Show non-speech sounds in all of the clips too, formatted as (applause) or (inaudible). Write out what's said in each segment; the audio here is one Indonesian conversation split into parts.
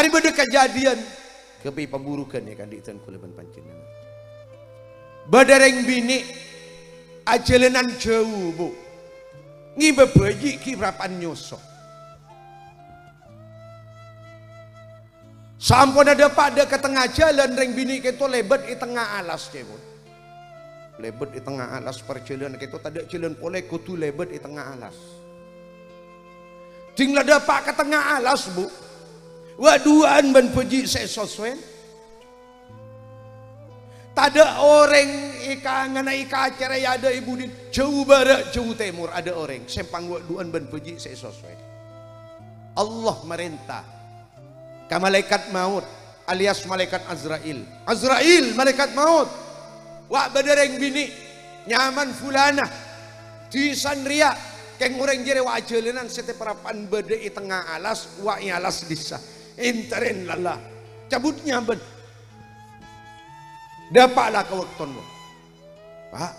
Ari beda kejadian kepi pemburukan ya kan diitan kuleban panjenengan. Badareng bini ajelenan jauh bu. Ngibe beji ki rapan nyosok. Sampun ada pada ke tengah jalan ring bini kita lebet di tengah alas cebon. Lebet di tengah alas perjalanan kita tadi jalan boleh kutu lebet di tengah alas. Tinggal dapat ke tengah alas bu waduan ban peji sesoswen tada orang ika ngana ika acara ya ada ibu din jauh barat jauh timur ada orang sempang waduan ban peji sesoswen Allah merintah ke malaikat maut alias malaikat Azrail Azrail malaikat maut wa badareng bini nyaman fulana di sanria keng orang jere wa ajelenan setiap parapan bede tengah alas wa alas bisa. Interin lala. cabut nyaben. Dapatlah ke waktonmu. Pak,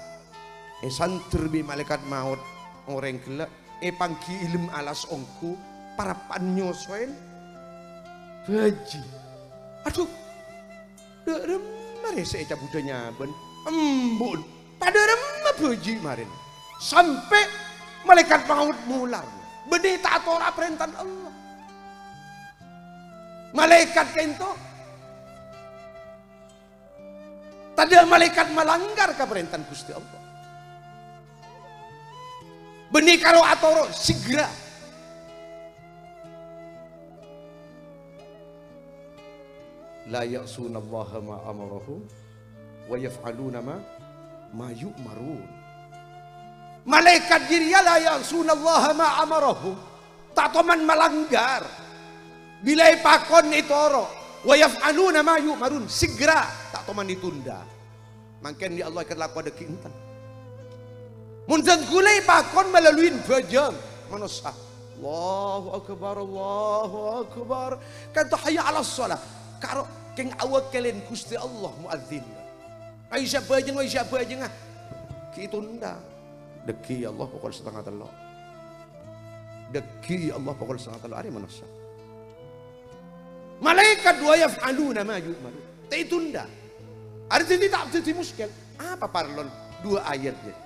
esan eh, terbi malaikat maut orang kelak e eh, pangki ilm alas ongku para panyo soen haji aduh derem mari saya cabudanya ben embun pada rem beji marin sampai malaikat maut mulang bede tak tora perintah Allah Malaikat kento. Tadi malaikat melanggar keperintahan Gusti Allah. Beni kalau atoro segera. La ya'sunallaha ma amarahu wa yaf'aluna ma marun. Malaikat Malaikat jiria la ya'sunallaha ma amarahu. Tak toman melanggar. Bilai pakon itu toro. Wayaf anu nama yuk marun. Segera tak toman ditunda. mungkin di Allah kerlaku ada kintan. Munzan gulai pakon melalui bajam. Manusia. Allahu Akbar, Allahu Akbar. Kan tahayya ala sholat. Karo keng awak kalian kusti Allah muadzin. Aisyah bajeng, Aisyah ngah, Kita tunda. Deki Allah pokok setengah telok. Deki Allah pokok setengah telok. Ari manusia. Malaikat dua yaf'aluna tak yu'maru. Taitunda. Artinya tak jadi muskil. Apa parlon dua ayatnya?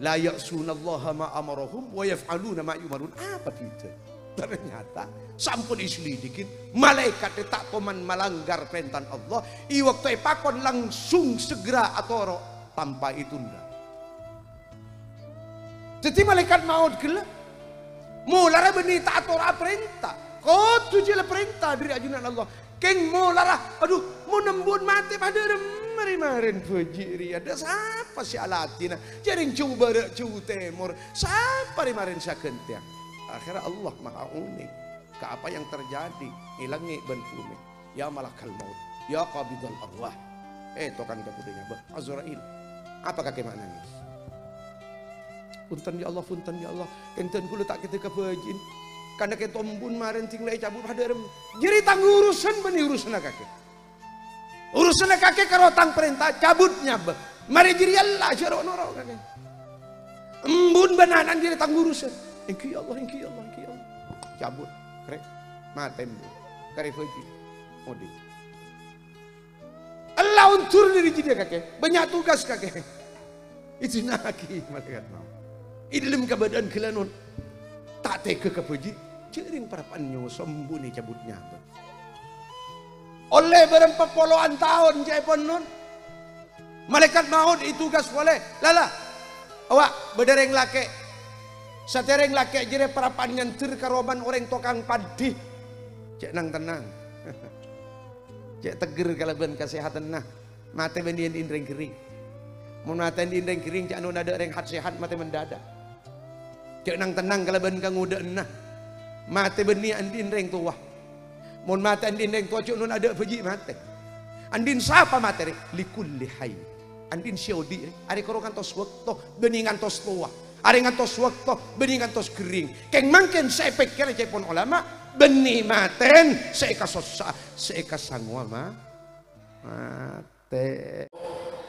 La ya'sunallaha ma amarahum wa yaf'aluna ma yu'marun. Apa kita? Ternyata sampun dikit, malaikat tak koman malanggar perintah Allah i waktu pakon langsung segera atoro tanpa itunda. Jadi malaikat maut gila. Mulara beni atau atur perintah. Kau oh, tujuh perintah dari ajunan Allah. Keng mau larah. Aduh, mau nembun mati pada Mari-marin fujiri ada siapa si alatina. Jadi coba barak cu temur. Siapa rimarin sakentiang. Akhirnya Allah maha unik. Ke apa yang terjadi. Ilangi benfumi. Ya malakal maut. Ya qabidul arwah. Eh, tokan kapudenya. Azrail. Apa kakek maknanya? Punten ya Allah, punten ya Allah. Kenten kula tak kita kebajin karena ke tombun maren ting lai cabut hadarem jadi tanggung urusan bani urusan kakek urusan kakek kalau tang perintah cabutnya be mari jadi Allah jero noro kakek embun benanan jadi tanggung urusan engki ya Allah engki ya Allah engki ya Allah cabut krek matem krek pergi modi Allah untur diri jadi kakek banyak tugas kakek itu naki malaikat mau idlem ke badan kelanun tak teka ke puji cering parapanyo sembuh ni cabutnya Oleh berempat puluhan tahun cai pun nun. Malaikat maut itu itugas boleh. Lala. Awak berdereng laki. Satereng laki jere parapan nyentir karoban orang tokang padih. Cek nang tenang. (laughs) Cek kalau kalaban kesehatan nah. Mata bendian indreng kering. Mun mata indreng kering cak anu ada reng hat sehat mata mendadak. Cek nang tenang kalaban kang udah nah. Mata beni andin reng tua Mun mata andin reng tua cuk nun ada peji mata. Andin siapa mata reng? Likulli Andin siodi. Ari koro kantos waktu beningan tos tua Ari ngantos waktu beningan tos kering. Keng mangken saya pikir cek pun ulama beni maten saya kasosa saya kasangwa ma mate.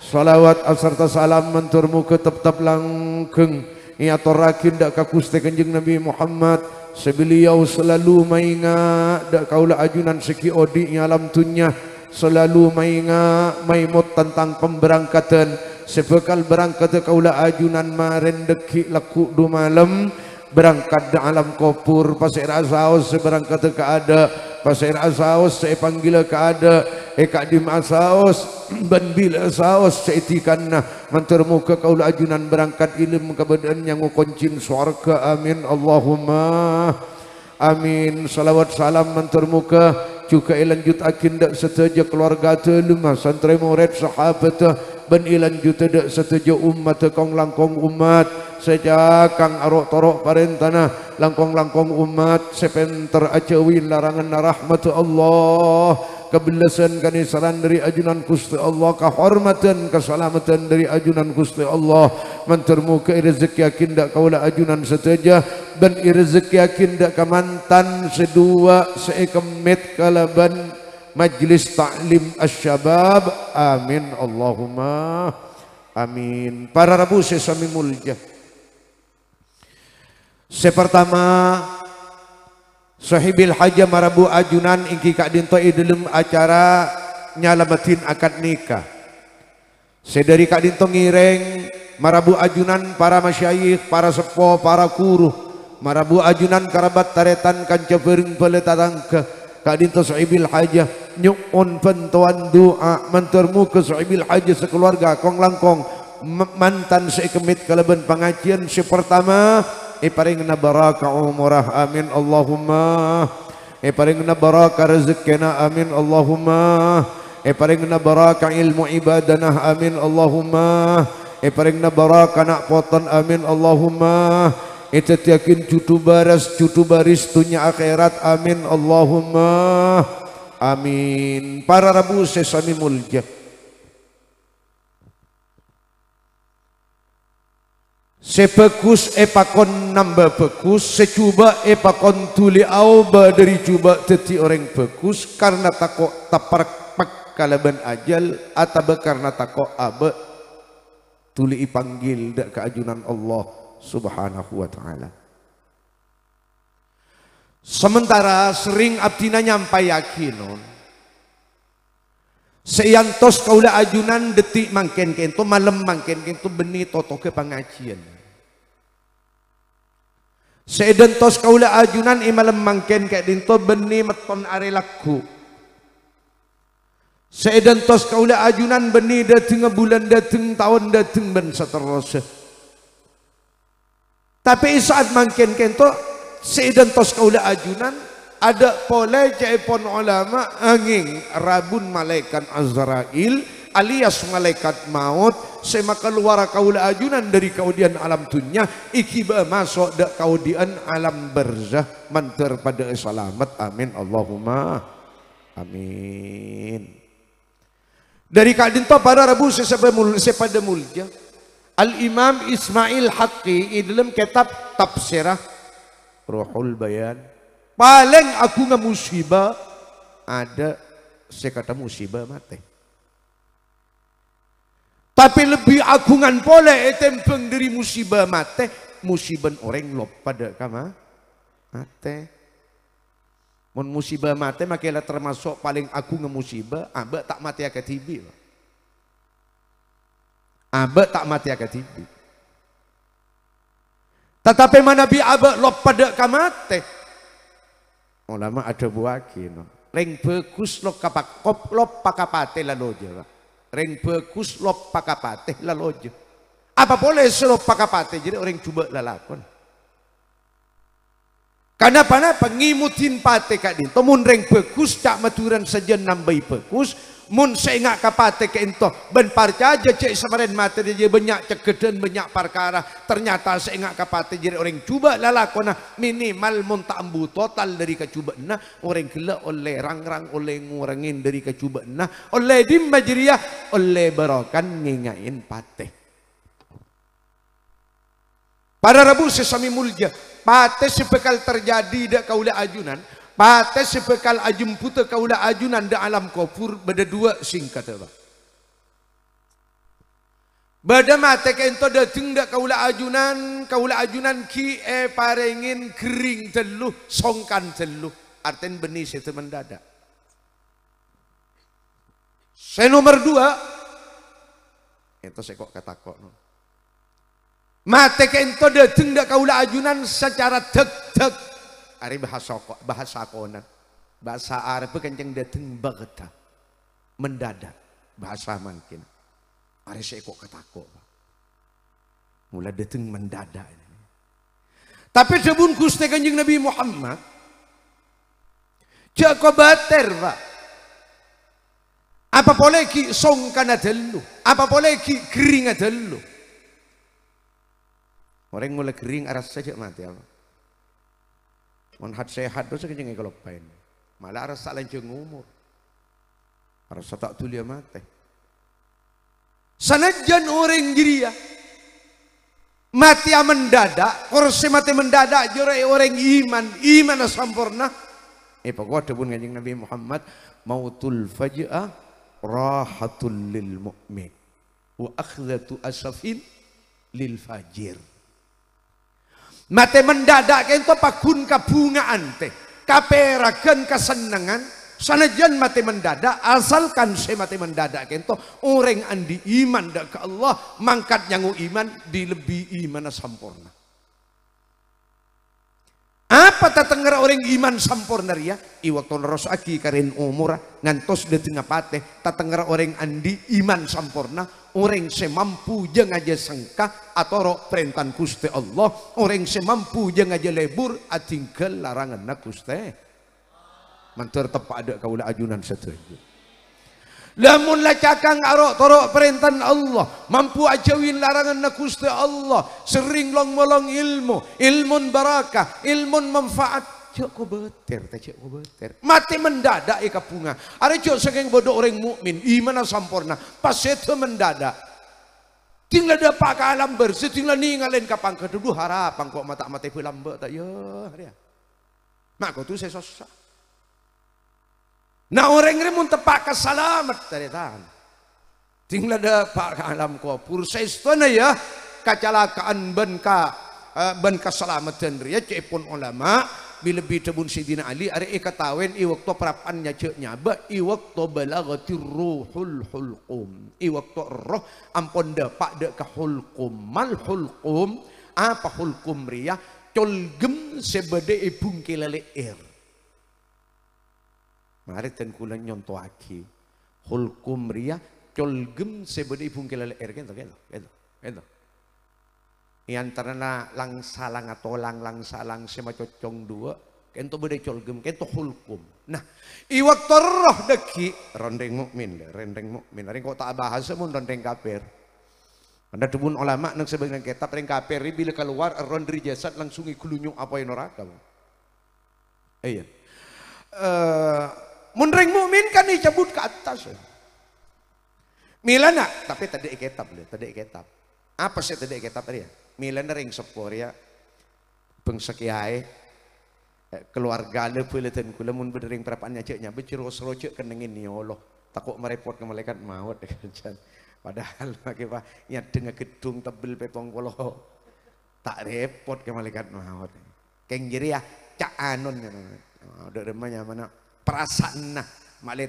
Salawat serta salam menturmu ke tep langkeng langgeng. Ia torakin dak kakuste kanjeng Nabi Muhammad Sebeliau selalu mengingat dak kaulah ajunan seki odik yang alam tunya selalu mengingat maimut tentang pemberangkatan sebekal berangkat dak kaulah ajunan marendeki laku du malam berangkat dak alam kopur pasir rasa seberangkat dak ada pasir asaos saya panggil ke ada ekak eh, di masaos (clears throat) ben bila saos saya tikan nah mentur muka kau ajunan berangkat ilim kebenaran yang mengkoncin suarka amin Allahumma Amin salawat salam mentur muka juga ilanjut akindak setuju keluarga telumah santri murid sahabat ben ilanjut dak setuju umat kong langkong umat sejak kang arok torok parentana langkong langkong umat sepenter ajawi larangan rahmat Allah kebelasan kanisaran dari ajunan kusti Allah kehormatan keselamatan dari ajunan kusti Allah mentermuka rezeki yakin dak kaula ajunan seteja dan rezeki yakin dak kamantan sedua seekemit kalaban majlis taklim asyabab amin Allahumma amin para rabu sesami mulja Sepertama. pertama Sahibil haja marabu ajunan ingki kak dintoi dalam acara nyalamatin akad nikah. Sedari kak dinto ngireng marabu ajunan para masyayikh, para sepo, para kuruh. Marabu ajunan karabat taretan kanca pering peletatang ke kak dinto sahibil haja nyukun pentuan doa mentermu ke sahibil haja sekeluarga kong langkong mantan seikemit keleban pengajian si pertama iparingna e baraka umurah amin Allahumma iparingna e baraka rezekina amin Allahumma iparingna e baraka ilmu ibadana amin Allahumma iparingna baraka nak poton amin Allahumma Ita yakin cutu baras cutu baris tunya akhirat amin Allahumma amin para rabu sesami muljah Sepekus epakon nambah pekus, secuba epakon tuli auba dari cuba teti orang pekus karena tako tapar pak kalaban ajal atau karena tako abe tuli ipanggil dak keajunan Allah subhanahu wa ta'ala. Sementara sering abdina nyampai yakinon, Seyantos kaula ajunan detik mangken kento malam mangken kento benih toto ke pengajian. Sedentos kaula ajunan i malam mangken kek dinto benih meton are laku. kaula ajunan benih dateng bulan dateng tahun dateng ben seterusnya. Tapi saat mangken kento seidentos kaula ajunan ada pola jaipon ulama angin rabun malaikat Azrail alias malaikat maut sema keluar kaula ajunan dari kaudian alam dunya ikiba masuk dak kaudian alam berzah mantar pada selamat amin Allahumma amin dari kadinta para rabu sepada mulja Al Imam Ismail Haqqi di dalam kitab tafsirah Ruhul Bayan paling agung musibah ada saya kata musibah mati tapi lebih agungan pula tempeng dari musibah mati musibah orang lop pada kama mati mon musibah mati makanya termasuk paling agung musibah abah tak mati akan tibi abak tak mati akan tibi tetapi mana bi abah lop pada kama mati? ulama ada buaki no. Ring bagus lo kapak kop lo pakapate lalojo. Ring bagus lo pakapate lalojo. Apa boleh selo pakapate jadi orang coba lalakon. Karena apa pengimutin pate kak din. Temun ring bagus cak maturan saja nambai bagus mun sengak kapate ke ento ben parcaja cek semaren materi je banyak cegeden banyak perkara ternyata sengak kapate jadi orang coba lalakona minimal mun tak ambu total dari kecuba nah orang kela oleh rang-rang oleh ngurangin dari kecuba nah oleh dimajriah oleh barokan ngingain pateh pada Rabu sesami mulja pateh sebekal terjadi dak kaula ajunan Patah sepekal ajum puta kaulah ajunan da alam kofur beda dua singkat kata Beda mata kento da tingda kaulah ajunan, kaulah ajunan ki e parengin kering teluh, songkan teluh. Arten benih itu mendadak. Saya nomor dua. Itu saya kok kata kok. No. Mata kento da tingda kaulah ajunan secara tek tek ari bahasa bahasa konan bahasa Arab kenceng dateng bageta mendadak bahasa mungkin ari kok ketako mulai dateng mendadak tapi sebun kuste kanjeng Nabi Muhammad Jako bater pak apa boleh ki songkana dulu apa boleh ki keringa dulu orang mulai kering arah saja mati apa Mun hat sehat dosa kalau kelopain. Malah rasa lancung umur. Rasa tak tulia mate. Sanajan orang jiria. Mati mendadak, kursi mati mendadak jurai orang iman, iman sampurna. Eh pokoknya pun kanjeng Nabi Muhammad mautul faj'a rahatul lil mu'min wa akhdatu asafin lil fajir. Mate mendadak ento pakun kabungaan teh. Kaperagen kesenangan sanajan mate mendadak asalkan se mate mendadak ento orang andi iman dak ke Allah mangkat nyangu iman di lebih iman sempurna. Apa tatengger orang iman sampurna ria? Iwakton rosaki karen umur ngantos di tengah pateh tatengger orang andi iman sampurna orang semampu jeng aja sengka atau rok perintan kuste Allah orang semampu jeng aja lebur atingkel larangan nak kuste mantur tepak ada kaulah ajunan setuju Lamun cakang arok torok perintan Allah. Mampu ajawin larangan na Allah. Sering long molong ilmu. Ilmun barakah. Ilmun manfaat. Cik ko beter, tak cik beter. Mati mendadak ika punga. Ada cik saking bodoh orang mukmin. Imana sampurna. Pas itu mendadak. Tinggal dapat ke alam bersih. Tinggal ninggalin kapang keduduh harap pangkok mata mata pelambat tak ya. Mak kau tu saya susah. Na orang rin tepak tapak kasalamat taritaan. Tingla da pak alam ko. Pursa itu na ya. Kacalakaan ban ka uh, ban kasalamat dan riya. Cepon ulama. Bilabi tabun si Dina Ali. Ari ikatawin iwakto parapan niya cek nyaba. Iwakto balagati ruhul hulkum. waktu roh. Ampon da pak da ka hulkum. Mal hulkum. Apa hulkum riya? Colgem sebade ibung kilale ir. Er. Mari ten kulan aki hulkum ria colgem sebede ipung kelele er kento kento kento kento antara na lang salang atau lang lang salang sema cocong dua kento bude colgem kento hulkum nah iwak toroh deki rendeng mukmin rendeng mukmin ring kok tak bahas mun rendeng kafir anda tubun ulama nang sebagian kitab rendeng kafir bila keluar rendri jasad langsung ikulunyung apa yang neraka iya eh Mundring ring mukmin kan dicabut ke atas. Milana, tapi tadi kitab deh, tadi kitab. Apa sih tadi kitab tadi ya? Milana ring sepur ya. Pengsekiai eh, keluarga le puleten kula mun bedering perapannya ceknya beciros rocek kenengin ni ya Allah takut merepot ke malaikat maut (laughs) ya kan? padahal pakai pak dengan gedung tebel pepong polo tak repot ke malaikat maut keng ya cak anun Udah ya remanya mana perasaan nah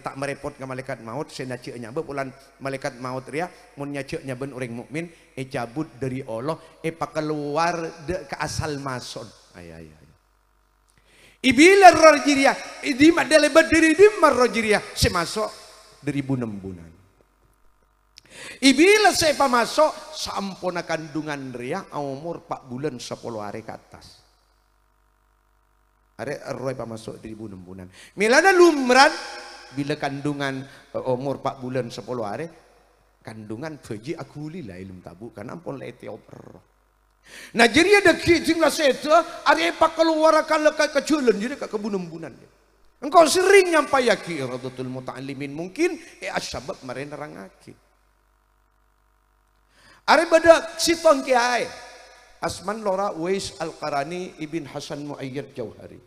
tak merepot ke malaikat maut sena ceunya bulan malaikat maut ria mun nya ceu nyaben urang mukmin e cabut dari Allah e eh pakeluar de ke asal mason aya aya ibila rojiria eh di madale badiri di marojiria se masuk dari bunem bunan ibila saya pamasok sampona kandungan ria umur 4 bulan 10 hari ke atas Arek roy pamasuk di bulan bulan. Milana lumran bila kandungan uh, umur 4 bulan 10 hari kandungan peji aku lila ilmu tabu karena ampun lai tiop ya Nah jadi ada kijing lah seta arek apa keluar kalau ke keculan jadi ke kebun bulan. Engkau sering nyampai yaki rodotul muta'alimin mungkin eh asyabab maren rangaki. Are badak sitong kiai. Asman Lora Wais Al-Qarani Ibn Hasan Muayyad Jauhari.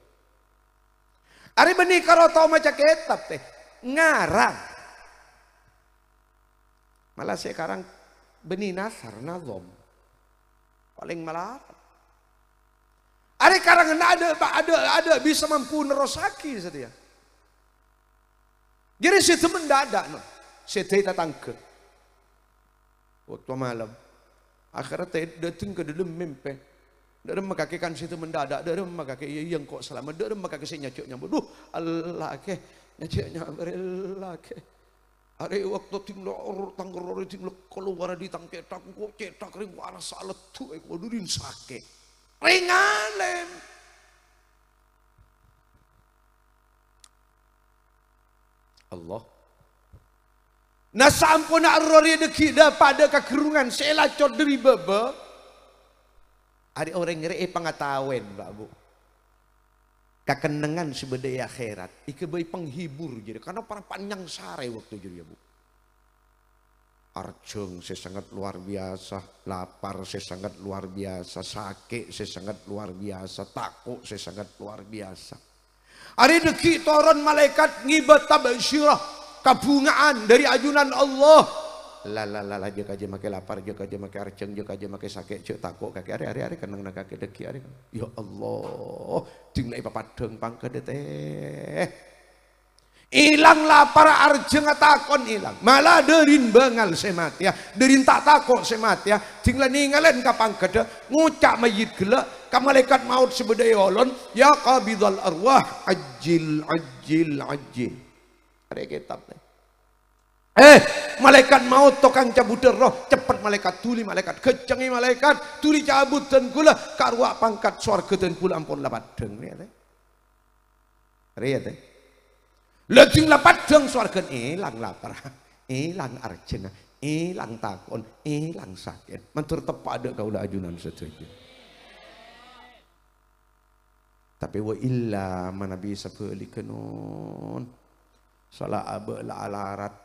Ari benih tau maca kitab teh ngarang. Malah sekarang benih nasar nazom. Paling malah Ari karang ada ada ada bisa mampu nerosaki setia. Jadi situ mendadak no. Setia tatangke. Waktu malam. Akhirnya datang ke dalam mimpi. Derem makake kan situ mendadak, derem makake iya yang kok selama derem makake saya nyacuk nyambut. Duh, Allah ke nyacuk nyambut Allah ke. Hari waktu orang orur tanggorori timlo keluar di tang cetak kok cetak ring warna salet tuh eh, ek wadurin sake. Ringalem. Allah. Nah sampun arori dekida pada kagerungan sela dari bebe. Ada orang ngeri eh, pengetahuan Pak Bu. Kakenengan sebedaya akhirat. itu bayi penghibur jadi. Karena para panjang sare waktu jadi ya Bu. Arjung saya sangat luar biasa, lapar saya sangat luar biasa, sakit saya sangat luar biasa, takut saya sangat luar biasa. Hari deki toron malaikat ngibat tabasyirah, kabungaan dari ajunan Allah la jek aja make lapar jek aja make arceng jek aja make sakit jek takut kaki hari hari hari kenang nang kaki deki hari kan. ya Allah dimulai papadeng pangkade teh hilang lapar arjeng takon hilang malah derin bengal semat ya derin tak takut semat ya Tinggal ninggalin kapang kede ngucak mayit gela ka malaikat maut sebedaya olon ya qabidhal arwah ajil ajil ajil ada kitab Eh, malaikat maut tokang cabut roh, cepat malaikat tuli malaikat kecengi malaikat tuli cabut dan gula karwa pangkat swarga dan gula ampun lapat deng. Riat eh. Riat eh. Lajeng lapat deng swarga ilang lapar, (laughs) ilang arjena, ilang takon, ilang sakit. Mentur tepak ada kaula ajunan setuju. Tapi wa illa manabi sapa likenun. Salah abel alarat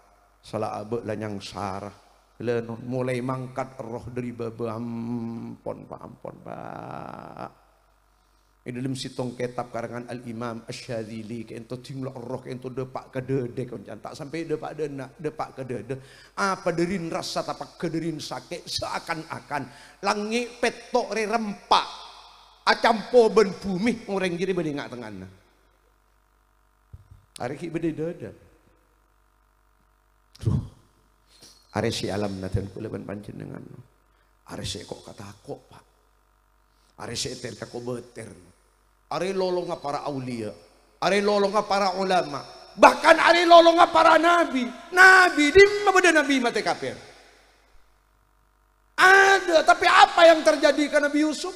salah abe lanyang sarah lenon mulai mangkat roh dari baba ampon pak ampon pak ini dalam sitong kitab karangan al imam asyadili kento tinggal roh kento depak kedede koncan tak sampai depak dena depak kedede apa derin rasa tapak kedering sakit seakan-akan langit petok re rempak acampo ben bumi ngoreng jadi bedenga tengana hari kiri beri dede. Duh. Aresi alam nadan kula ben panjenengan. Aresi kok kata kok Pak. Aresi ter kako beter. Are lolonga para aulia. Are lolonga para ulama. Bahkan are lolonga para nabi. Nabi di mabeda nabi mate kafir. Ada, tapi apa yang terjadi ke Nabi Yusuf?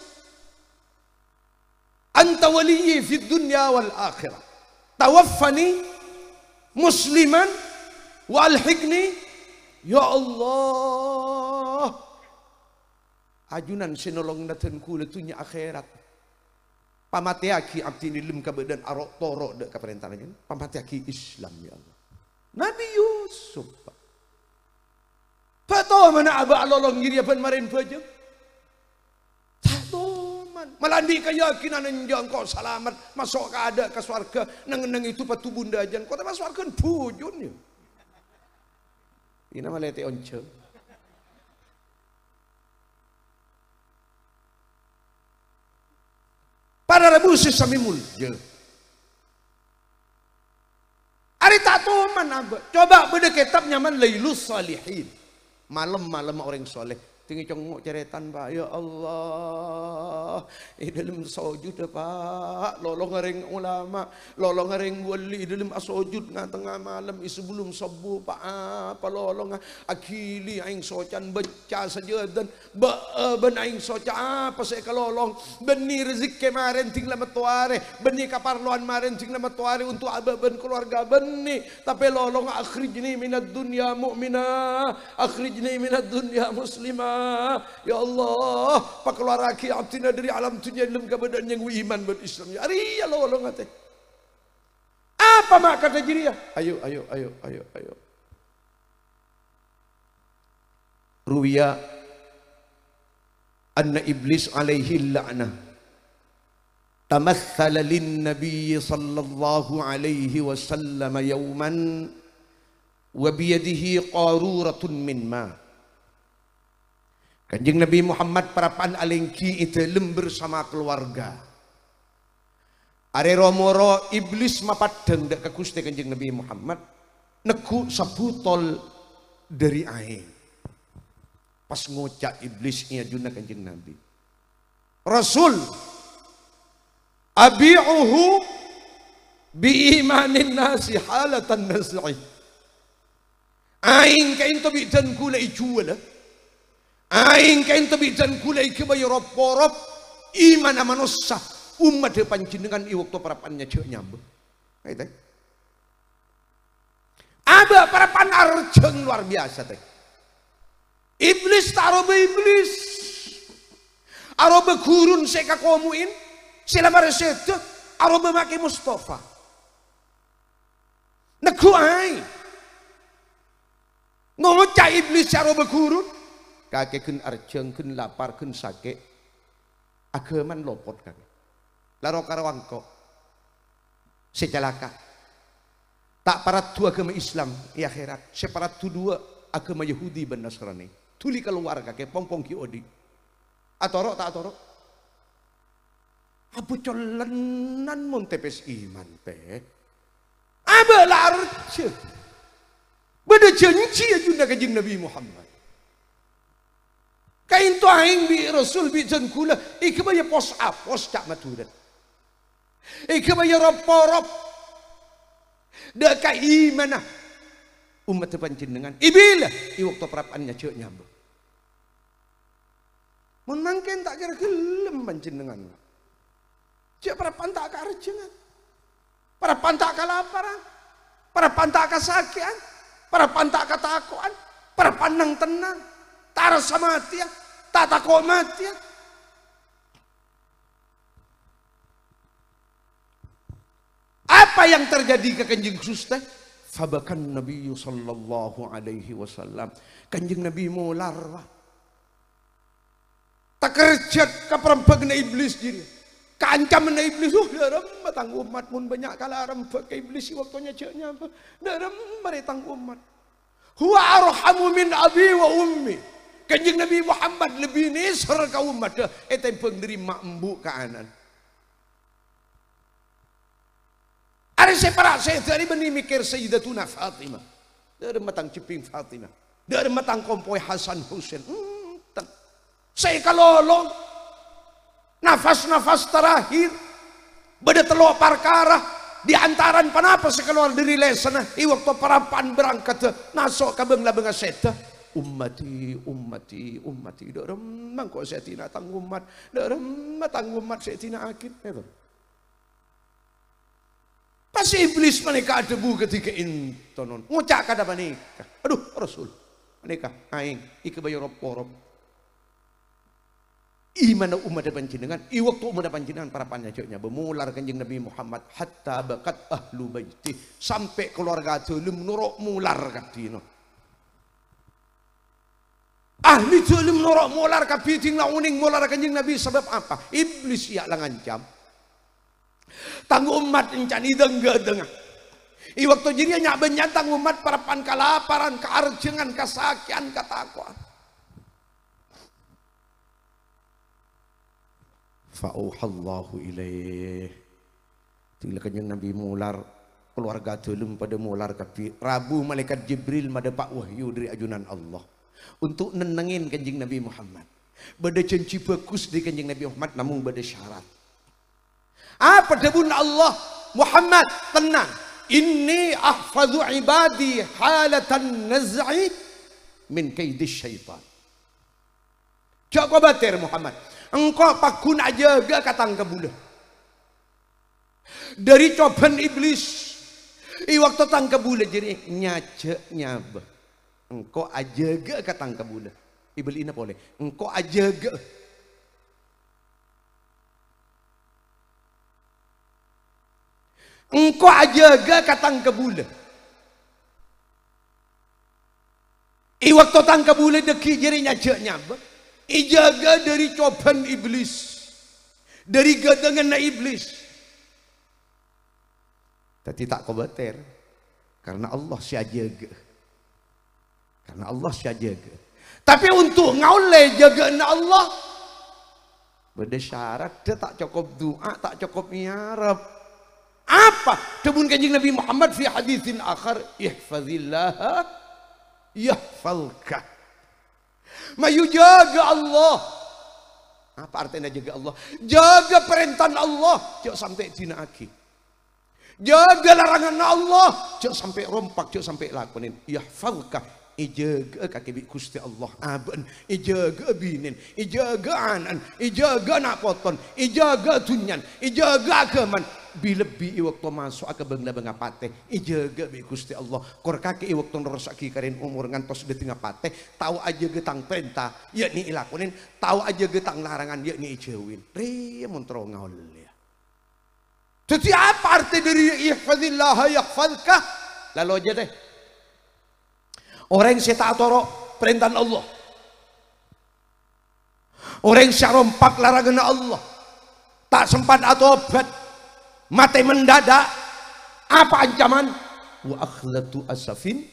Anta waliyyi fid dunya wal akhirah. Tawaffani musliman walhikni ya Allah ajunan sinolong naten ku letunya akhirat Pamati aki abdi nilim ka badan arok toro dek ka Pamati aki Islam ya Allah Nabi Yusuf Patuh mana abah alolong ngiri apa marin pejam Tatoman melandi keyakinan yang kau selamat masuk ke ada ke suarga neng neng itu patu bunda aja kau tak masuk ke bujun ya. Y nada más le dije, oncho. Para rebusis sa mimul. Hari tak tahu mana. Coba benda kitabnya man laylus salihin. Malam-malam orang soleh. tinggi congok ceretan pak ya Allah eh dalam sujud pak lolong ngering ulama lolong ngering wali dalam asujud ngah tengah malam sebelum subuh pak apa lolong akili aing socan baca saja dan e, ben aing soca apa saya kalolong beni rezik kemarin tinggal metuare beni kaparluan kemarin tinggal metuare untuk abah ben keluarga beni tapi lolong akhrijni minat dunia akhir akhrijni minat dunia muslimah Ya Allah, pakeluaraki abdina dari alam dunia dalam keadaan yang iman berislam. Ya, ya Allah, Allah, ngate. Apa mak kata diri ya? Ayo, ayo, ayo, ayo, ayo. Ruya anna iblis alaihi la'nah. تمثل للنبي صلى الله عليه وسلم يوما وبيده قارورة من ماء Kanjeng Nabi Muhammad parapan alengki itu lembur sama keluarga. Are romoro iblis mapat dengdak ke Kanjeng Nabi Muhammad neku sebutol dari ae. Pas ngocak iblis iya juna Kanjeng Nabi. Rasul abi'uhu bi imanin nasi halatan nas'i. Aing kain tabi dan gula ijuwa lah. Eh. Aing kain tebijan gulai kebaya rob-rob iman manusia umat depan jenengan i waktu parapannya cek nyambung. Kaita. Aba parapan arjeng luar biasa teh. Iblis tarobe iblis. Arobe gurun seka komuin. Silamare sedek arobe maki Mustafa. neku ai. Ngocak iblis arobe gurun kakekkeun arjeungkeun laparkeun sake ageuman lopot kami laro karawangko sejalaka tak parat dua agama Islam di akhirat separat tu dua agama Yahudi dan Nasrani tuli keluar kakek pongpong kiodi atorok tak atorok abu colenan mun tepes iman teh abelar ce beda janji ajunda kanjeng Nabi Muhammad Kain to bi rasul bi jen kula ikba ya pos up pos cak maduran. Ikba ya rop porop. mana ka imana umat dengan Ibil i waktu perapannya cek nyambung. Mun mangken tak kira gelem dengan, cek perapan tak karejengan. Perapan tak kalaparan. Perapan tak kasakian. Perapan tak ketakuan. Perapan nang tenang mati, matya, tatako matya. Apa yang terjadi ke kanjeng Kristus? Fabakan Nabi sallallahu alaihi wasallam. Kanjeng Nabi mular. Tak kerja ke perempuan iblis diri. Kancam na iblis, oh darem matang umat pun banyak kalau rempek ke iblis waktunya ceknya apa. Darem meretang umat. Huwa arhamu min abi wa ummi. Kanjeng Nabi Muhammad lebih nisar ka umat itu Eh penerima dari mak embuk ka saya Ada separak saya tadi beni mikir Sayyidatuna Fatimah. Dari matang ciping Fatimah. Dari matang kompoi Hasan Hussein. Hmm, saya kalolong. Nafas-nafas terakhir. Beda telok parkarah di antaran panapa sekeluar dari lesana i waktu parapan berangkat nasok kabeng labeng aseta ummati ummati ummati dak remang kok setina tang umat dak remang tang umat setina akin itu ya pas iblis menikah debu ketika intonon ngucak kata menikah aduh rasul menikah aing iki bayu rob rob Imana umat depan panjenengan, i waktu umat depan panjenengan para panjajoknya bermular kanjeng Nabi Muhammad hatta bakat ahlu baiti sampai keluarga itu lu menurut mular katino. Ahli zalim norok molar kapiting launing molar kanjeng Nabi sebab apa? Iblis ya lah ngancam. Tangguh umat encan ideng gedeng. I waktu jadi nyak tanggung umat para pan kalaparan, kearjengan, kesakian, ketakuan. Fa'uhallahu ilaih. Tinggal kanjeng Nabi mular keluarga zalim pada mular kapi. Rabu malaikat Jibril pada Pak Wahyu dari ajunan Allah untuk nenengin kanjeng Nabi Muhammad Bada janji bagus di kanjeng Nabi Muhammad namun bada syarat apa debun Allah Muhammad tenang inni ahfadhu ibadi halatan naz'i min kaidi syaitan Cak kau Muhammad. Engkau pakun aja gak katang kebuda. Dari coban iblis. I waktu tangkebuda jadi nyace nyabah engkau aja ge katang ke budak ibelina boleh engkau aja ge engkau aja ge katang ke budak I waktu tang ke budak deki jerinya je nyabek ijaga dari coban iblis dari gadangan na iblis tapi tak kobater karena Allah si siajaga karena Allah saya jaga. Tapi untuk ngaulai jaga Allah. Benda syarat dia tak cukup doa, tak cukup nyarap. Apa? Tebun kanjeng Nabi Muhammad fi hadisin akhar. ya yahfalka. Mayu jaga Allah. Apa artinya jaga Allah? Jaga perintah Allah. jauh sampai dina akhir. Jaga larangan Allah. jauh sampai rompak, jauh sampai lakonin. Yahfalka ijaga kaki Gusti Allah aben ijaga binin ijaga anan ijaga nak poton, ijaga tunyan ijaga keman bilebi waktu masuk ke bangla bangga pate ijaga bi Gusti Allah kor kaki waktu nerosaki karin umur ngantos di tengah pate tahu aja getang perintah yakni ilakunin tahu aja getang larangan yakni ijawin re montro ngaul ya jadi apa arti dari ihfazillah yahfazkah lalu aja deh Orang yang tak toro perintah Allah. Orang yang rompak larangan Allah. Tak sempat atau obat. Mati mendadak. Apa ancaman? Wa akhlatu asafin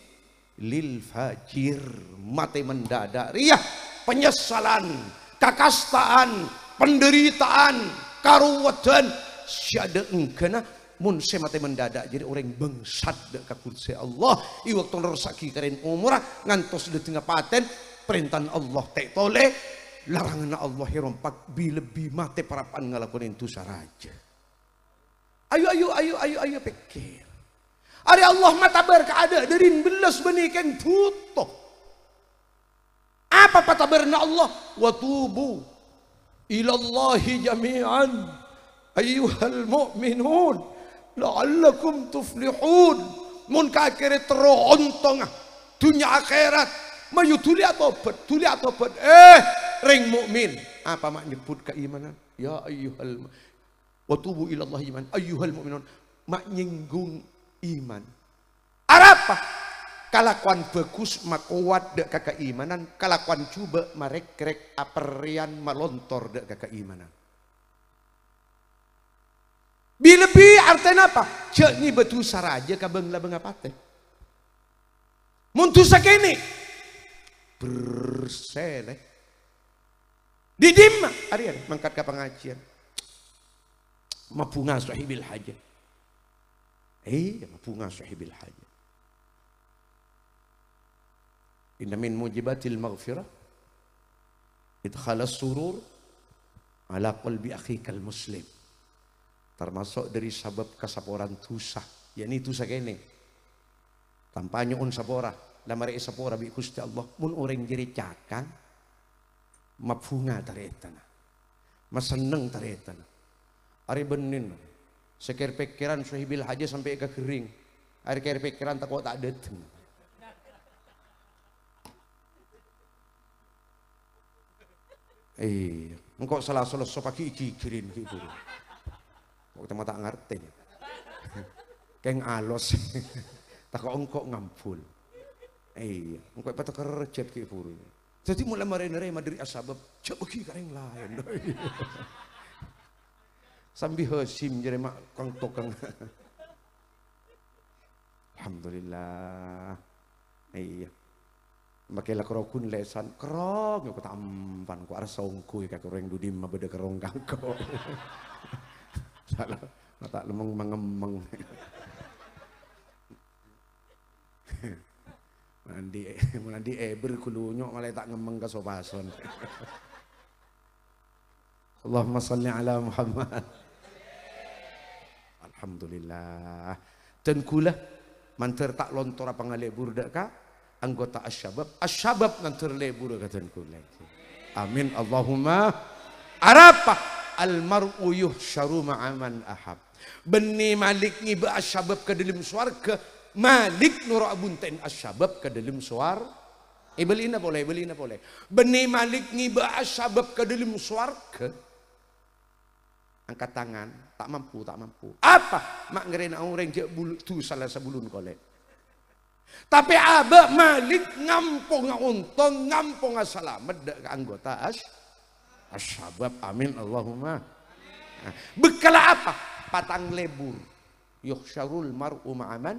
lil fajir. Mati mendadak. Riah, penyesalan, kakastaan, penderitaan, karuwedan. Syada engkana mun mate mendadak jadi orang bengsat dek ka kursi Allah i waktu nersaki keren umur ngantos di tengah paten perintah Allah tak tole larangan Allah herompak bi lebih mate parapan ngalakuin itu saraja ayo ayo ayo ayo ayo pikir Ari Allah matabar keada derin belas benikan tutup. Apa patabarna Allah? Watubu ilallahi jami'an ayyuhal mu'minun la'allakum tuflihun mun kakire tero ontong dunya akhirat mayuduli atau beduli atau bed eh ring mukmin apa mak nyebut keimanan ya ayyuhal wa tubu Allah iman ayyuhal mukminun mak nyinggung iman arapa kalakuan bagus makuat dek kakak imanan kalakuan coba marekrek aperian melontor dek kakak imanan Bilebi artinya apa? Cek ni betul saraja kabeng labeng apa teh? Muntu sakini berseleh. Didim arian mangkat ke pengajian. Mapunga sahibil haja. Eh, mapunga sahibil haja. Inna min mujibatil maghfirah idkhala surur ala qalbi akhikal muslim termasuk dari sabab kasaporan tusah yakni tusah kene tampaknya un sapora lamare sapora bi Gusti Allah mun orang jadi cakang dari taretana maseneng taretana ari benin sekir pikiran suhibil haji sampai ke kering ari kir pikiran takut tak dateng Eh, engkau salah salah sopaki kikirin kiburu. Kok temu tak ngerti. (laughs) Keng alos. (laughs) tak kok engkau ngampul. Iya, engkau patok kerjep ki puru. Jadi mulai marinere madri asabab cok ki yang lain. (laughs) Sambi hasim jadi mak kong tokang. Alhamdulillah. Iya. Makai lah kerokun lesan kerong, aku tampan, aku arah songku, ya, aku orang dudim, mabede kerong kangkong. Salah, tak lemeng mengemeng. Mandi, mandi eber kulunya malah tak ngemeng ke sopason. Allahumma salli ala Muhammad. Alhamdulillah. Dan kula manter tak lontor apa ngalik burdak ka anggota asyabab asyabab nanti lebur kata kula. Amin Allahumma arapah almar'u yuhsyaru ma'aman ahab benih malik ni asyabab ke dalam suarga malik nur abun abunten asyabab ke dalam suar ibelina eh, boleh ibelina boleh benih malik ni asyabab ke dalam suarga angkat tangan tak mampu tak mampu apa mak ngerena orang dia bulu tu salah sebulun kolek tapi abah malik ngampung ngontong ngampung salamat anggota as Ashabab amin Allahumma. Nah, bekala apa? Patang lebur. Yuhsyarul mar'u ma'aman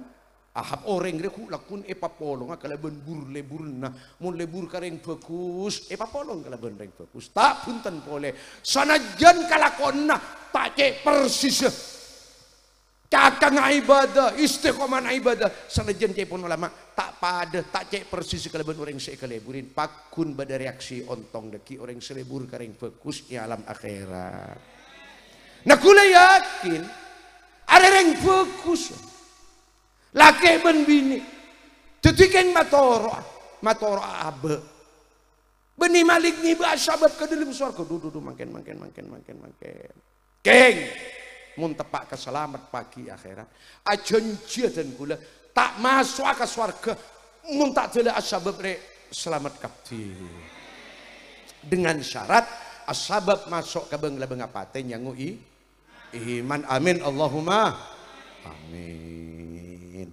ahab orang oh, reku lakun epa polong kala bur lebur na mun lebur kareng fokus epa polong kala ben reng fokus tak punten pole sanajan konna tak cek persis akang ibadah istiqomah ibadah sanajan cek pun ulama tak pada tak cek persis kalaban orang sekeleburin pakun pada reaksi ontong deki orang selebur kareng fokus di alam akhirat nah kula yakin ada yang fokus laki ben bini tetikan matoro matoro abe Beni malik nih bahasa bab ke dalam suarga. Duh, duduk duh, makin, makin, makin, makin, makin. Keng mun tepak keselamat pagi akhirat ajenja ah, dan gula tak masuk ke swarga mun tak jelek asbab re selamat kabdi dengan syarat asbab masuk ke bengla benga paten yang ngui iman amin Allahumma amin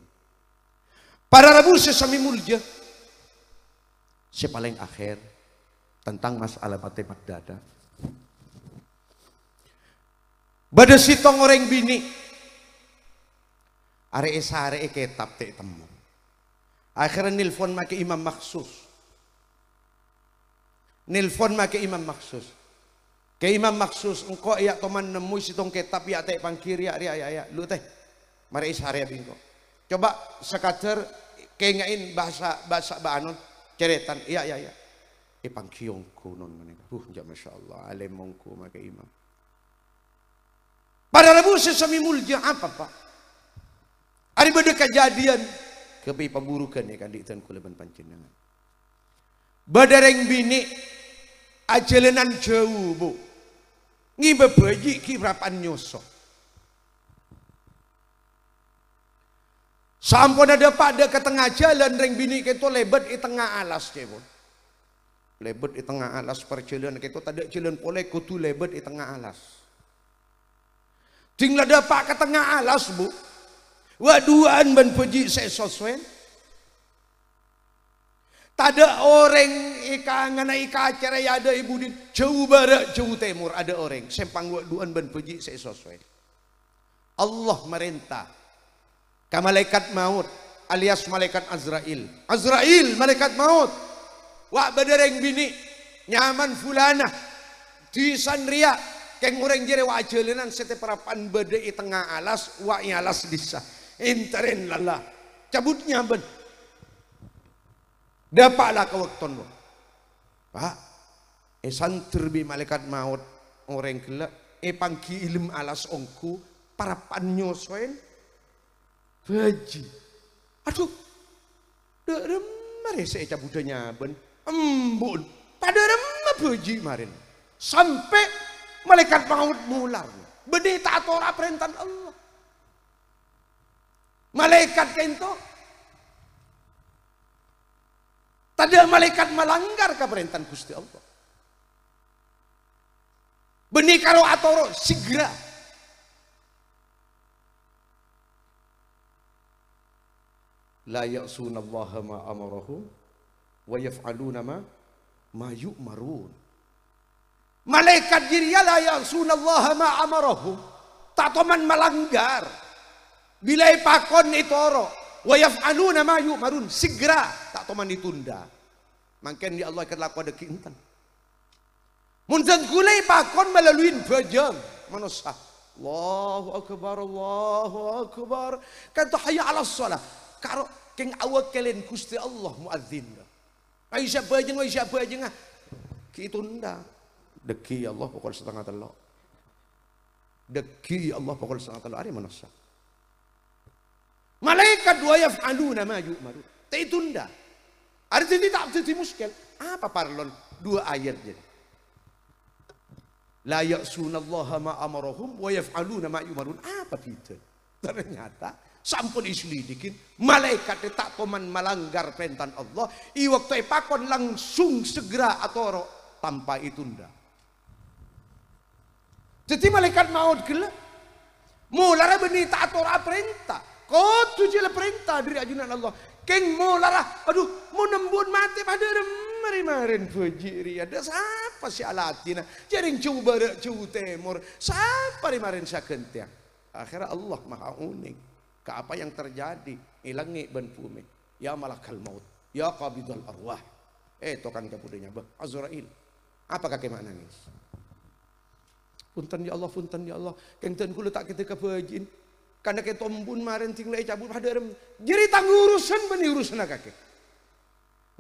para rabu sesami mulja si paling akhir tentang masalah mati dada Bada tong ngoreng bini. Areke sareke kitab tek temu. Akhirnya nelfon make imam maksus. Nelfon make imam maksus. Ke imam maksus engko ya teman nemu sitong kitab ya tek pangkir ya ria ya ya iya. lu teh. Mari isare bingko. Coba sekater kengain bahasa bahasa baanon ceretan. Iya iya iya. Ipang kiongku non menika. Uh, ya masyaallah alim mongku make imam. Pada Rabu sesami mulia apa pak? Hari benda kejadian kepi pemburukan ya kandik tuan kulaban panjenengan. Badareng bini ajelenan jauh bu. Ngi bebeji ki nyosok. nyoso. Sampun ada pak ada ke tengah jalan reng bini itu lebat di tengah alas cebon. Lebat di tengah alas perjalanan itu tak ada jalan poleh kutu lebat di tengah alas. Tinggal dapat ke tengah alas bu. Waduan ban peji sesoswen. Tada orang ika ngana ika acara ya ada ibu din jauh barat jauh timur ada orang sempang waduan ban peji sesoswen. Allah merintah ke malaikat maut alias malaikat Azrail. Azrail malaikat maut. wak badereng bini nyaman fulana di sanria keng ureng jere wa ajelinan sete parapan bedei tengah alas wa alas disa interin lala cabutnya ben dapatlah kewakton wong pak Esan eh, terbi malaikat maut orang kelak E pangki ilm alas ongku parapan nyosoen Haji. Aduh. Dek remare saya cabutnya ben. Embun. Pada remah beji marin. Sampai Malaikat maut mular. Bedita Torah perintah Allah. Malaikat kento. Tadi malaikat melanggar ke perintah Gusti Allah. Beni karo atoro segera. La ya'sunallaha ma amarahu wa yaf'aluna ma ma yu'marun. Malaikat jiriyalah ya sunallaha tak Tatoman melanggar. Bilai pakon itoro. Wayaf aluna mayu marun. Segera tak tatoman ditunda. Makin di Allah akan lakukan ada kintan. Muntan kulai pakon melalui bajang. Manusia. Allahu akbar, Allahu akbar. Kan tahayya ala salah. Karo keng awak awakalin kusti Allah muadzin. Aisyah bajang, Aisyah bajang. Ah. Kita ndak deki ya Allah pokor setengah telok. deki ya Allah pokor setengah telok. ari manaksa malaikat dua yaf'aluna ma yu'maru tei tunda Ada tindi tak tindi muskil apa parlon dua ayat jadi la ya'sunallaha ma amarahum wa yaf'aluna ma yu'marun apa itu? ternyata sampun islidikin malaikat tak koman melanggar perintah Allah i waktu pakon langsung segera atau tanpa itunda jadi malaikat maut gila. Mulara beni tak ah perintah. Kau tujuh perintah dari ajunan Allah. Keng mulara, aduh, mau nembun mati pada mari marin fujiri ada siapa si alatina jaring cuba rek cu temur siapa di marin sakentiang akhirnya Allah maha unik ke apa yang terjadi ilangi ben bumi ya malakal maut ya qabidul arwah eh tokan kapudenya bah azrail apa kakek maknanya Punten ya Allah, punten ya Allah. Kenten kulo tak kita kebajin. Karena kita tombun maren tinggal cabut hadarem. Jadi tanggung urusan beni urusan kakek.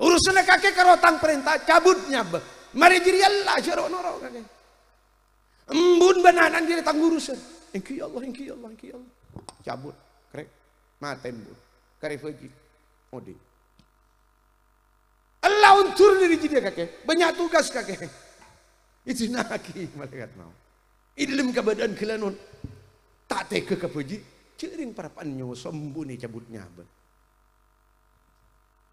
Urusan kakek karo tang perintah cabutnya. Mari jadi Allah jero noro kakek. Embun benanan jadi tanggung urusan. Engki ya Allah, engki ya Allah, engki ya Allah. Cabut, krek, mati embun, Kare haji, ode. Allah untur diri jadi kakek, banyak tugas kakek. Izin lagi malaikat mau. Idlem kabadan kelanon. Tak teka kepuji. Cering para panyo sembuni cabut nyabat.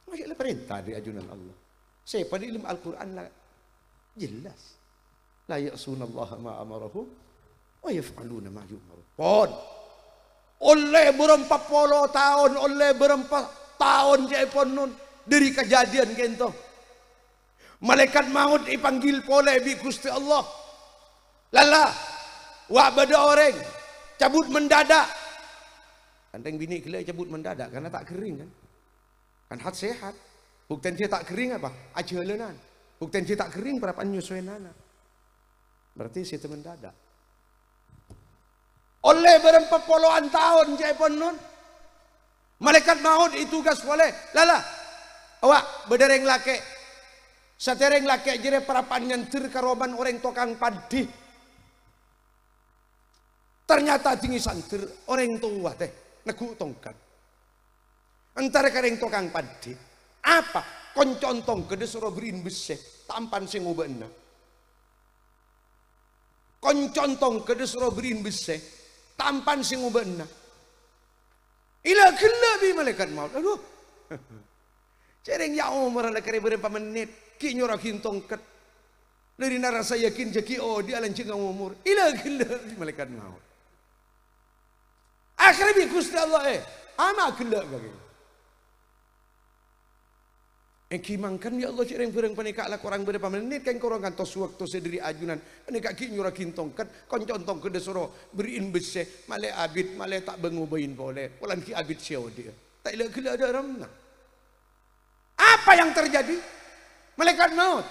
Masyalah perintah dari ajunan Allah. Saya pada ilmu Al-Quran lah. Jelas. La ya'sunallaha ma'amarahum. Wa yaf'aluna ma'yumaruh. Pon. Oleh berempat puluh tahun. Oleh berempat tahun je pun nun. Dari kejadian kento. Malaikat maut dipanggil oleh bi Gusti Allah. Lala wah beda orang cabut mendadak anteng bini kelai cabut mendadak karena tak kering kan kan hat sehat bukten dia tak kering apa aja lenan bukten dia tak kering berapa nyusuin nana. berarti situ mendadak oleh berempat puluhan tahun jai nun malaikat maut itu gas boleh lala awak berdereng laki satereng laki jere parapan nyentir karoban orang tokang padih Ternyata dingin santir orang tua teh negu tongkang. antara kareng tokang padi. Apa? Koncon tong gede suruh berin beseh tampan sing ubenna Koncon tong gede suruh berin tampan sing ubenna Ila gila bi malaikat maut. Aduh. (laughs) Cereng ya umur ala kare beberapa menit ki nyora gintong ket. Dari narasa yakin jeki oh dia lancing umur. Ila gila bi malaikat maut. Akhirnya bi Gusti Allah eh ana gelak kaki. Engki mangkan ya Allah cireng bereng panikak lah korang berapa menit kan korang kan tos waktu sediri ajunan panikak ki nyura kintong kan kon contong ke desoro beriin bese male abid male tak bengubain boleh polan ki abid sio dia tak ilah gila ada ramna apa yang terjadi malaikat maut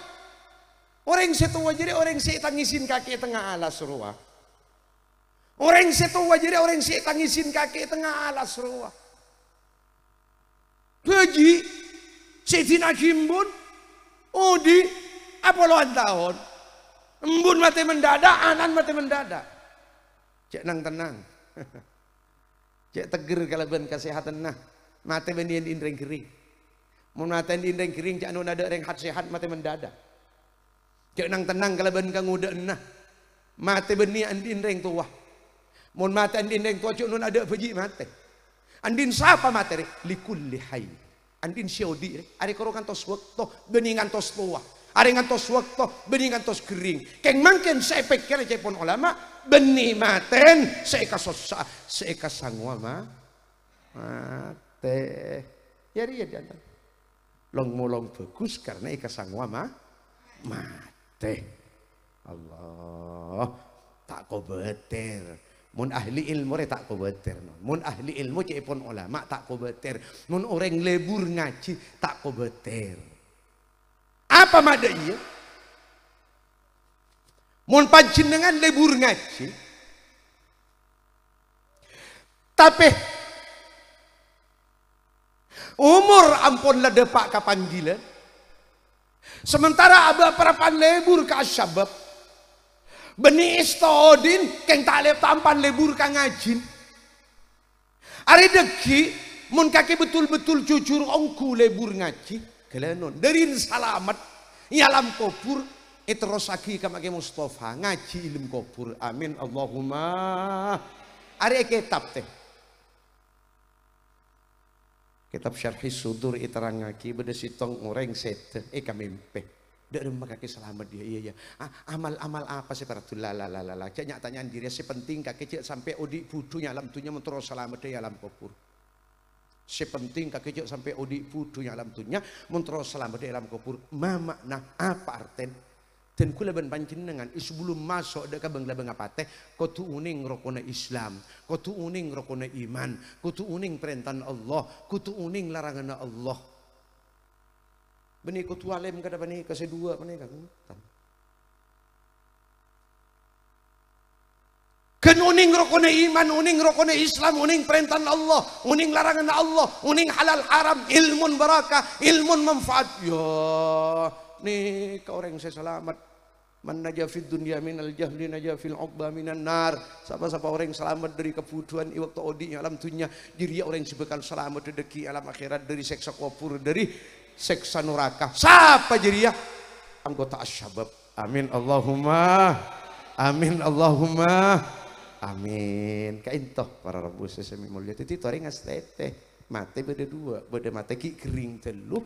orang setua jadi orang setan tangisin kaki tengah alas ruah Orang setua jadi orang si tangisin kaki tengah alas ruah. Gaji Sayyidina Himbun Udi apa tahun Embun mati mendadak Anan mati mendadak Cek nang tenang (laughs) Cek teger kalau ben kesehatan nah Mati ben yang indreng kering Mau mati indreng kering Cek nun ada orang hat sehat mati mendadak Cek nang tenang kalau ben kang udah nah Mati ben yang indreng tuah Mun maten andin deng kocok nun ada peji mata. Andin siapa mata re? Likulli Andin siodi re. Ari korokan kantos waktu beningan tos tua. Ari tos waktu beningan tos kering. Keng mangken saya pikir saya pun ulama maten saya kasosa saya kasangwa ma mate. Ya dia jantan. Long molong bagus karena ikasangwa ma mate. Allah tak kau beter. Mun ahli ilmu re tak kubetir. Mun ahli ilmu cik pun ulama tak kubetir. Mun orang lebur ngaji tak kubetir. Apa mada iya? Mun panjenengan lebur ngaji. Tapi umur ampun ledepak kapan gila. Sementara abah para lebur ke asyabab Benih istodin keng taklep tampan lebur kang ngajin. Ari degi mun kaki betul-betul jujur ongku lebur ngaji kelenon derin salamat nyalam kopur terus lagi kamake Mustafa ngaji ilmu kopur amin Allahumma ari kitab teh kitab syarhi sudur iterangaki beda sitong ngoreng sete e kamempe dari memakai selamat dia iya iya amal-amal ah, apa sih para lalalala cek nyatanya diri sepenting kaki cek sampai odi pudunya alam tunya mentoro selamat dia alam kubur sepenting kaki cek sampai odi pudunya alam tunya mentoro selamat dia alam kubur mama nah apa arten dan kula ben panjenengan sebelum masuk dekat bangga bangga apa teh kudu uning rokona Islam kudu uning rokona iman kudu uning perintah Allah kudu uning larangan Allah benih ku tualem kada benih kasih dua benih kagungutan Ken uning rokone iman, uning rokone Islam, uning perintah Allah, uning larangan Allah, uning halal haram, ilmun barakah, ilmun manfaat. Ya, nih kau orang saya selamat. Man naja fid dunya minal jahli naja fil uqba minan nar. Sapa-sapa orang selamat dari kebutuhan i waktu odi alam dunya, diri orang yang sebekal selamat dedeki alam akhirat dari seksa kubur dari seksa neraka siapa jeria ya? anggota asyabab amin Allahumma amin Allahumma amin kaintoh para rabu sesemi mulia titi tori ngas tete. mate beda dua beda mate ki kering telu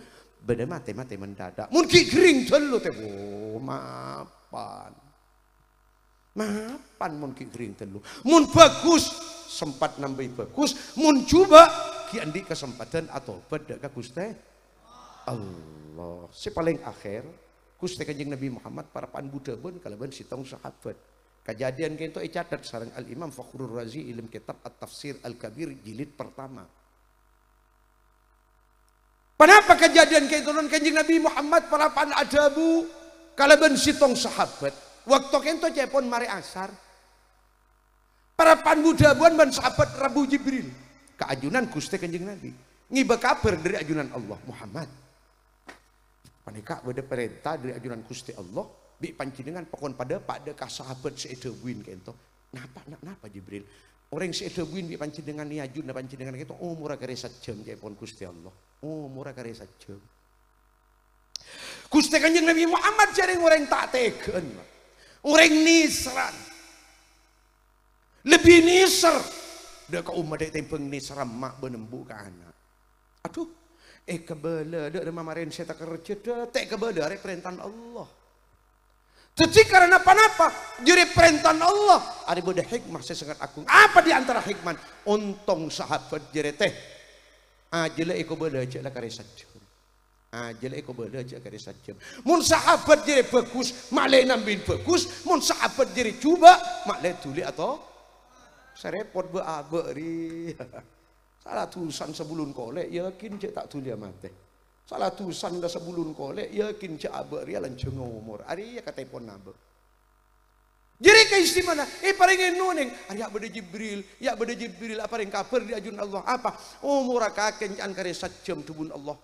beda mate mate mendadak mun ki kering telu teh oh, mapan mapan mun ki kering telu mun bagus sempat nambah bagus mun coba ki andi kesempatan atau beda ke teh. Allah si paling akhir Gusti Kanjeng Nabi Muhammad para pan Buddha pun kalaban sitong sahabat kejadian kento icatat sarang Al Imam Fakhrul Razi ilm kitab At-Tafsir Al-Kabir jilid pertama Kenapa kejadian kento non kanjeng Nabi Muhammad para pan adabu kalaban sitong sahabat. Waktu kento cepon mari asar. Para pan Buddha buan ban sahabat Rabu Jibril. Keajunan Gusti kanjeng Nabi. Ngiba kabar dari ajunan Allah Muhammad. Panika beda perintah dari ajuran Gusti Allah panci dengan pokon pada pada kah sahabat seedebuin kento. Gitu. Napa nak napa Jibril? Orang bik panci dengan ni ajun dengan kento gitu. oh murah kare sajam jai pon Gusti Allah. Oh murah kare sajam. Gusti Kanjeng Nabi Muhammad jaring orang tak teken. Orang nisran. Lebih nisar. Dah kau umat dek tempeng nisram mak benembu ke anak. Aduh, Eh kebele, dek mamarin saya tak kerja, teh kebele, dari perintah Allah. Jadi karena apa-apa, jadi perintah Allah. Ada beda hikmah saya sangat agung. Apa di antara hikmah? Untung sahabat diri teh. lah iko aja lah kare sajam. Ajele iko bela aja kare sajam. Mun sahabat jadi bagus, male nambil bagus. Mun sahabat jadi coba, male tuli atau serepot be abe ri. (laughs) Salah tusan sebelum kolek, yakin cek tak tulia mati. Salah tusan dah sebelum kolek, yakin cek abak ria lanceng umur. hari ya kata pon Jadi ke istimana, eh paringin nuning hari ya beda Jibril, ya beda Jibril, apa yang kaper diajun Allah apa? Umur kaken an kare sajam tubun Allah.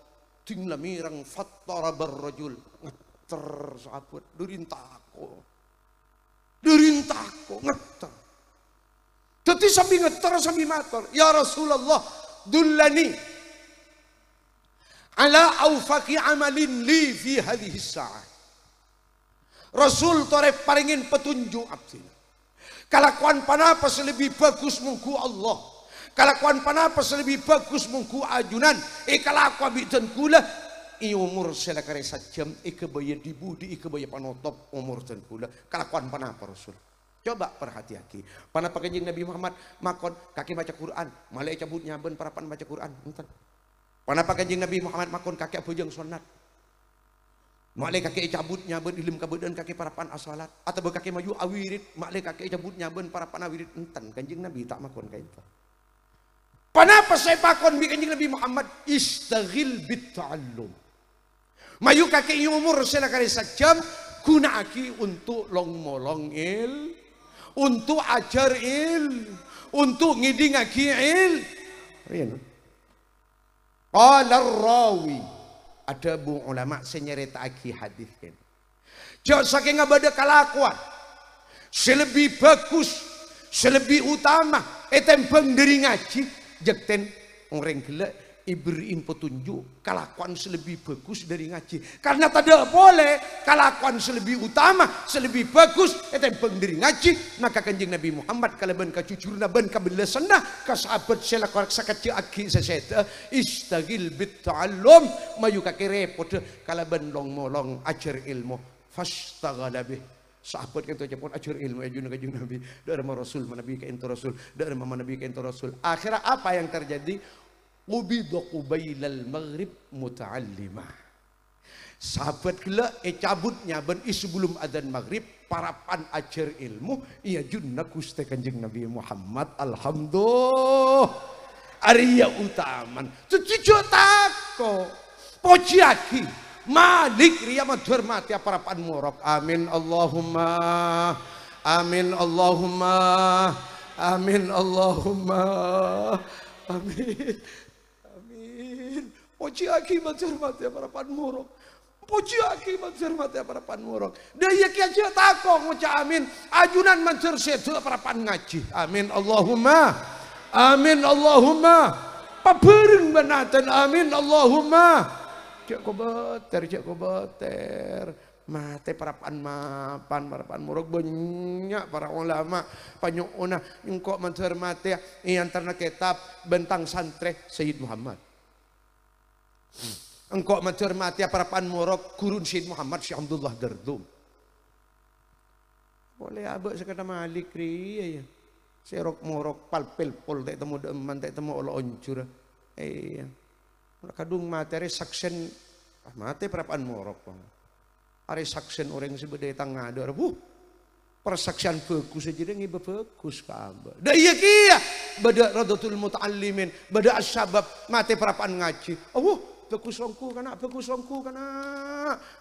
Tingla mirang fattara berrojul. Ngeter saput, durin aku Durin aku ngeter. Dadi sambi ngeter sambi matur, "Ya Rasulullah, dullani ala aufaki amalin li fi hadhihi sa'ah." Rasul tore paringin petunjuk abdi. Kalakuan panapas lebih bagus mungku Allah. Kalakuan panapas lebih bagus mungku ajunan. Ikala eh, aku abidan kula i iya, umur selakare sajam ike eh, baya dibudi ike eh, bayar panotop umur dan kula kalakuan panapa Rasul. Coba perhati-hati. Pana pakenjing Nabi Muhammad makon kaki baca Quran, malai cabut nyaben parapan baca Quran. Enten. Pana pakenjing Nabi Muhammad makon kaki bujang sunat. Malai kaki cabut nyaben ilim kabedan kaki parapan asalat atau kaki maju awirit, malai kaki cabut nyaben parapan awirit enten. Kanjing Nabi tak makon kain itu. Pana pasai pakon bi kanjing Nabi Muhammad istighil bit ta'allum. Mayu kaki umur sila kali sajam, aki untuk long molong il untuk ajar il untuk ngiding ngaki il qala rawi ada bu ulama senyerita aki hadis ini jauh saking ngabada kalakuan selebih bagus selebih utama etem peng dari ngaji jekten orang gelek diberiin petunjuk kelakuan selebih bagus dari ngaji karena tidak boleh kelakuan selebih utama selebih bagus itu yang dari ngaji maka kanjeng Nabi Muhammad kalau ben kejujurna ben kabelasanna ka sahabat sela korek sakati agi seseta istagil bit ta'allum mayu kaki repot kalau ben long molong ajar ilmu fastaghala sahabat kan tuh pun ajur ilmu ajun ya, ke nabi dari rasul nabi ke rasul dari mama nabi ke rasul akhirnya apa yang terjadi Qubidha qubailal maghrib muta'allimah. Sahabat gila e eh, cabutnya ben eh, sebelum adzan maghrib para pan ajar ilmu iya junna Gusti Kanjeng Nabi Muhammad alhamdulillah Arya utaman cucu tako pojiaki malik ria madhur mati para pan murok amin Allahumma amin Allahumma amin Allahumma amin Puji Pojiaki mencermat ya para panmurok. Pojiaki mencermat ya para panmurok. Daya kia takong maca amin. Ajunan mencer sedek para pan ngaji. Amin Allahumma. Amin Allahumma. Pabereng benatan amin Allahumma. Cek koboter, cek koboter. Mate para pan mapan, para pan murok banyak para ulama panyuuna nyungkok mencermat ya. Yang ternak kitab bentang santri Sayyid Muhammad engkau mencermati rapan morok gurun Syed Muhammad Syekh Abdullah Dardum boleh abak sekata malik ri ya, ya. serok morok pal pil pol tak temu deman tak temu olah oncur eh, iya kadung materi saksen ah, mati perapaan morok bang are saksen orang sebeda tangga ada bu persaksian bagus aja dia ngiba bagus kamba dah iya kia ya. bada radatul muta'allimin bada ashabab mati perapaan ngaji oh bagus songku kana bagus songku kana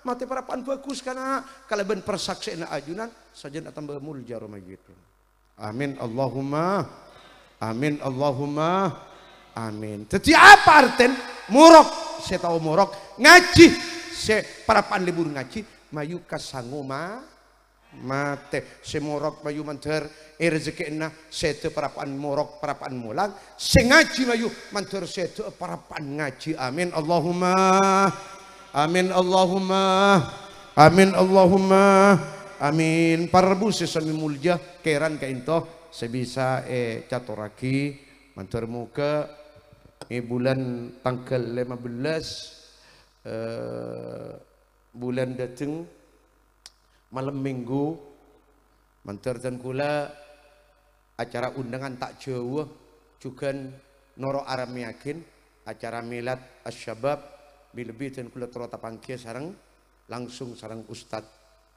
mati parapan bagus kana kalaban persaksian ajunan nak tambah mulia rumajitu amin Allahumma amin Allahumma amin jadi apa arten murok saya tahu murok ngaji saya parapan libur ngaji mayu sangoma mate semorok mayu mandur erzekena eh, sedo parapan morok parapan mulang sengaji ngaji mayu mandur sedo parapan ngaji amin Allahumma amin Allahumma amin Allahumma amin parbu sesami mulja keran ka into sebisa e eh, catoraki mantur muka e bulan tanggal 15 e, bulan dateng malam minggu mantar dan kula acara undangan tak jauh juga noro aram yakin acara milad asyabab bilebi dan kula terota pangkia sarang langsung sarang ustad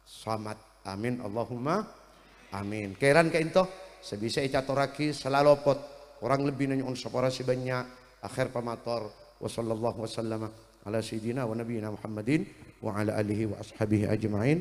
Samad amin Allahumma amin keran ke intoh sebisa icatoraki pot orang lebih nanyon sepora banyak akhir pamator wa wassallama ala sayyidina wa nabiyina Muhammadin wa ala alihi wa ashabihi ajma'in